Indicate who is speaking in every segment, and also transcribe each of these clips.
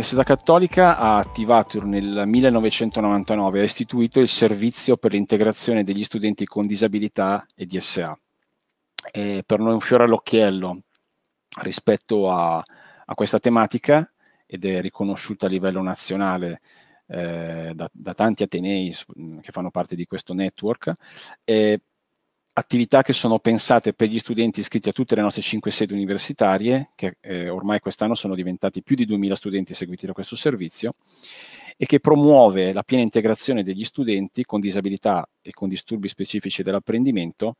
Speaker 1: l'Università Cattolica ha attivato nel 1999 ha istituito il Servizio per l'integrazione degli studenti con disabilità e DSA. E per noi è un fiore all'occhiello rispetto a, a, questa tematica ed è riconosciuta a livello nazionale eh, da, da, tanti atenei che fanno parte di questo network. E attività che sono pensate per gli studenti iscritti a tutte le nostre cinque sedi universitarie, che eh, ormai quest'anno sono diventati più di 2.000 studenti seguiti da questo servizio, e che promuove la piena integrazione degli studenti con disabilità e con disturbi specifici dell'apprendimento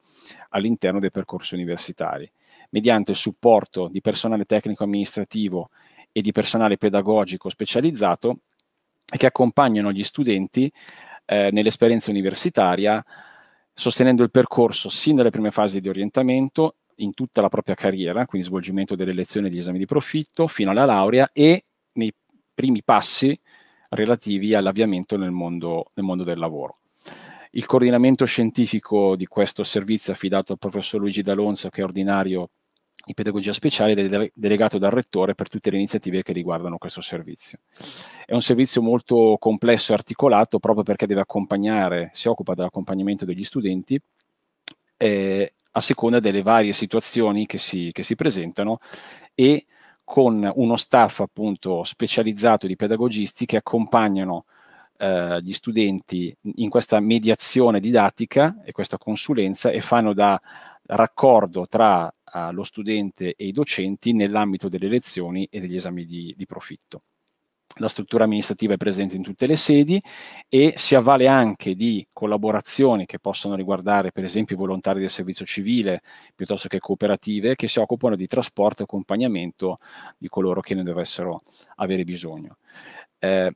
Speaker 1: all'interno dei percorsi universitari, mediante il supporto di personale tecnico-amministrativo e di personale pedagogico specializzato che accompagnano gli studenti eh, nell'esperienza universitaria sostenendo il percorso sin dalle prime fasi di orientamento in tutta la propria carriera, quindi svolgimento delle lezioni e degli esami di profitto, fino alla laurea e nei primi passi relativi all'avviamento nel mondo, nel mondo del lavoro. Il coordinamento scientifico di questo servizio è affidato al professor Luigi D'Alonso, che è ordinario di pedagogia speciale de- delegato dal rettore per tutte le iniziative che riguardano questo servizio. È un servizio molto complesso e articolato proprio perché deve accompagnare, si occupa dell'accompagnamento degli studenti eh, a seconda delle varie situazioni che si, che si presentano e con uno staff appunto specializzato di pedagogisti che accompagnano eh, gli studenti in questa mediazione didattica e questa consulenza e fanno da raccordo tra allo studente e i docenti nell'ambito delle lezioni e degli esami di, di profitto. La struttura amministrativa è presente in tutte le sedi e si avvale anche di collaborazioni che possono riguardare per esempio i volontari del servizio civile piuttosto che cooperative che si occupano di trasporto e accompagnamento di coloro che ne dovessero avere bisogno. Eh,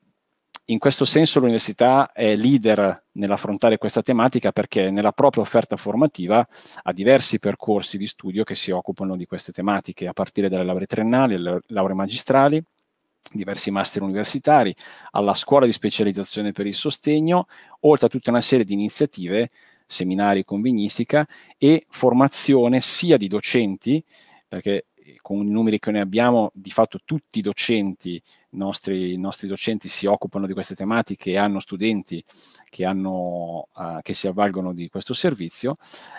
Speaker 1: in questo senso l'università è leader nell'affrontare questa tematica perché nella propria offerta formativa ha diversi percorsi di studio che si occupano di queste tematiche, a partire dalle lauree triennali, le lauree magistrali, diversi master universitari, alla scuola di specializzazione per il sostegno, oltre a tutta una serie di iniziative, seminari, convegnistica e formazione sia di docenti, perché con i numeri che noi abbiamo, di fatto tutti i docenti, i nostri, i nostri docenti si occupano di queste tematiche e hanno studenti che, hanno, uh, che si avvalgono di questo servizio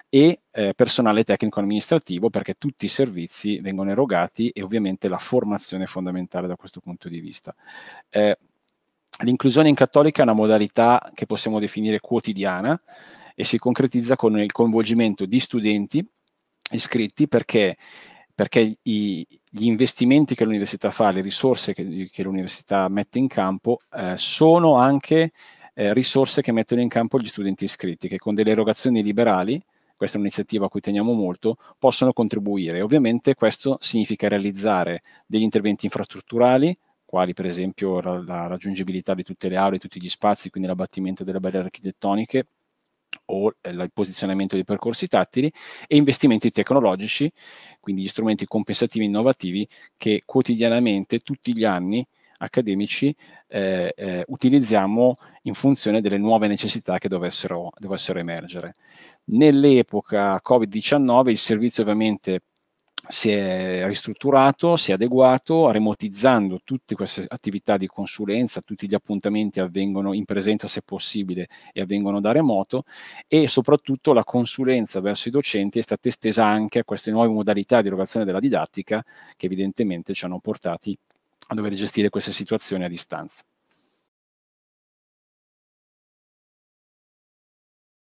Speaker 1: e eh, personale tecnico amministrativo perché tutti i servizi vengono erogati e ovviamente la formazione è fondamentale da questo punto di vista. Eh, L'inclusione in cattolica è una modalità che possiamo definire quotidiana e si concretizza con il coinvolgimento di studenti iscritti perché perché i, gli investimenti che l'università fa, le risorse che, che l'università mette in campo, eh, sono anche eh, risorse che mettono in campo gli studenti iscritti, che con delle erogazioni liberali, questa è un'iniziativa a cui teniamo molto, possono contribuire. Ovviamente questo significa realizzare degli interventi infrastrutturali, quali per esempio la, la raggiungibilità di tutte le aree, tutti gli spazi, quindi l'abbattimento delle barriere architettoniche, o eh, il posizionamento dei percorsi tattili e investimenti tecnologici, quindi gli strumenti compensativi innovativi che quotidianamente, tutti gli anni accademici, eh, eh, utilizziamo in funzione delle nuove necessità che dovessero, dovessero emergere. Nell'epoca Covid-19 il servizio ovviamente si è ristrutturato, si è adeguato, remotizzando tutte queste attività di consulenza, tutti gli appuntamenti avvengono in presenza se possibile e avvengono da remoto e soprattutto la consulenza verso i docenti è stata estesa anche a queste nuove modalità di erogazione della didattica che evidentemente ci hanno portati a dover gestire queste situazioni a distanza.